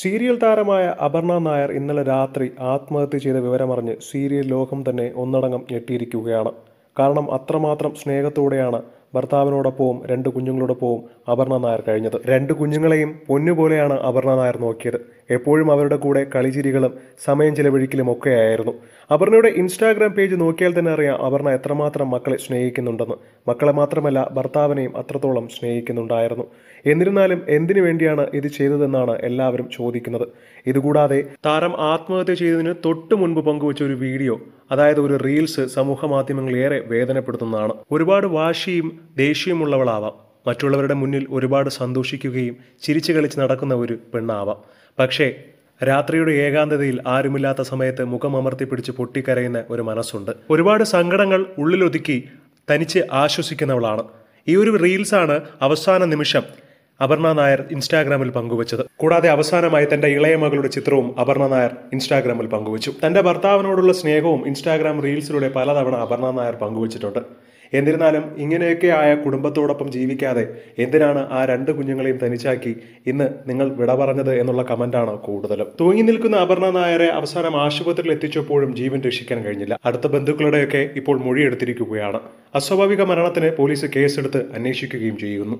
serial താരമായ അപർണ നായർ ഇന്നലെ രാത്രി ആത്മഹത്യ ചെയ്ത വിവരമറിഞ്ഞ് സീരിയൽ ലോകം തന്നെ ഒന്നടങ്കം ഞെട്ടിയിരിക്കുകയാണ് കാരണം അത്രമാത്രം സ്നേഹത്തോടെയാണ് ഭർത്താവിനോടൊപ്പവും രണ്ട് കുഞ്ഞുങ്ങളോടൊപ്പവും അപർണ നായർ കഴിഞ്ഞത് രണ്ട് കുഞ്ഞുങ്ങളെയും പൊന്നുപോലെയാണ് അപർണ നായർ നോക്കിയത് എപ്പോഴും അവരുടെ കൂടെ കളിചിരികളും സമയം ചിലവഴിക്കലും ഒക്കെ ആയിരുന്നു അപർണയുടെ ഇൻസ്റ്റാഗ്രാം പേജ് നോക്കിയാൽ തന്നെ അറിയാം അപർണ എത്രമാത്രം മക്കളെ സ്നേഹിക്കുന്നുണ്ടെന്ന് മക്കളെ മാത്രമല്ല ഭർത്താവിനെയും അത്രത്തോളം സ്നേഹിക്കുന്നുണ്ടായിരുന്നു എന്നിരുന്നാലും എന്തിനു വേണ്ടിയാണ് ഇത് ചെയ്തതെന്നാണ് എല്ലാവരും ചോദിക്കുന്നത് ഇതുകൂടാതെ താരം ആത്മഹത്യ ചെയ്തതിന് തൊട്ടു മുൻപ് പങ്കുവച്ച ഒരു വീഡിയോ അതായത് ഒരു റീൽസ് സമൂഹ മാധ്യമങ്ങളേറെ വേദനപ്പെടുത്തുന്നതാണ് ഒരുപാട് വാശിയും ദേഷ്യവുമുള്ളവളാവാം മറ്റുള്ളവരുടെ മുന്നിൽ ഒരുപാട് സന്തോഷിക്കുകയും ചിരിച്ചു കളിച്ച് നടക്കുന്ന ഒരു പെണ്ണാവാം പക്ഷേ രാത്രിയുടെ ഏകാന്തതയിൽ ആരുമില്ലാത്ത സമയത്ത് മുഖം അമർത്തി പിടിച്ച് പൊട്ടിക്കരയുന്ന ഒരു മനസ്സുണ്ട് ഒരുപാട് സങ്കടങ്ങൾ ഉള്ളിലൊതുക്കി തനിച്ച് ആശ്വസിക്കുന്നവളാണ് ഈ ഒരു റീൽസാണ് അവസാന നിമിഷം അപർണ നായർ ഇൻസ്റ്റാഗ്രാമിൽ പങ്കുവച്ചത് കൂടാതെ അവസാനമായി തന്റെ ഇളയ മകളുടെ ചിത്രവും അപർണ നായർ ഇൻസ്റ്റാഗ്രാമിൽ പങ്കുവച്ചു തന്റെ ഭർത്താവിനോടുള്ള സ്നേഹവും ഇൻസ്റ്റാഗ്രാം റീൽസിലൂടെ പലതവണ അപർണ നായർ പങ്കുവച്ചിട്ടുണ്ട് എന്നിരുന്നാലും ഇങ്ങനെയൊക്കെ ആയ കുടുംബത്തോടൊപ്പം ജീവിക്കാതെ എന്തിനാണ് ആ രണ്ട് കുഞ്ഞുങ്ങളെയും തനിച്ചാക്കി ഇന്ന് നിങ്ങൾ വിട പറഞ്ഞത് എന്നുള്ള കമന്റാണ് കൂടുതലും തൂങ്ങി നിൽക്കുന്ന അപർണ നായരെ അവസാനം ആശുപത്രിയിൽ എത്തിച്ചപ്പോഴും ജീവൻ രക്ഷിക്കാൻ കഴിഞ്ഞില്ല അടുത്ത ബന്ധുക്കളുടെയൊക്കെ ഇപ്പോൾ മൊഴിയെടുത്തിരിക്കുകയാണ് അസ്വാഭാവിക മരണത്തിന് പോലീസ് കേസെടുത്ത് അന്വേഷിക്കുകയും ചെയ്യുന്നു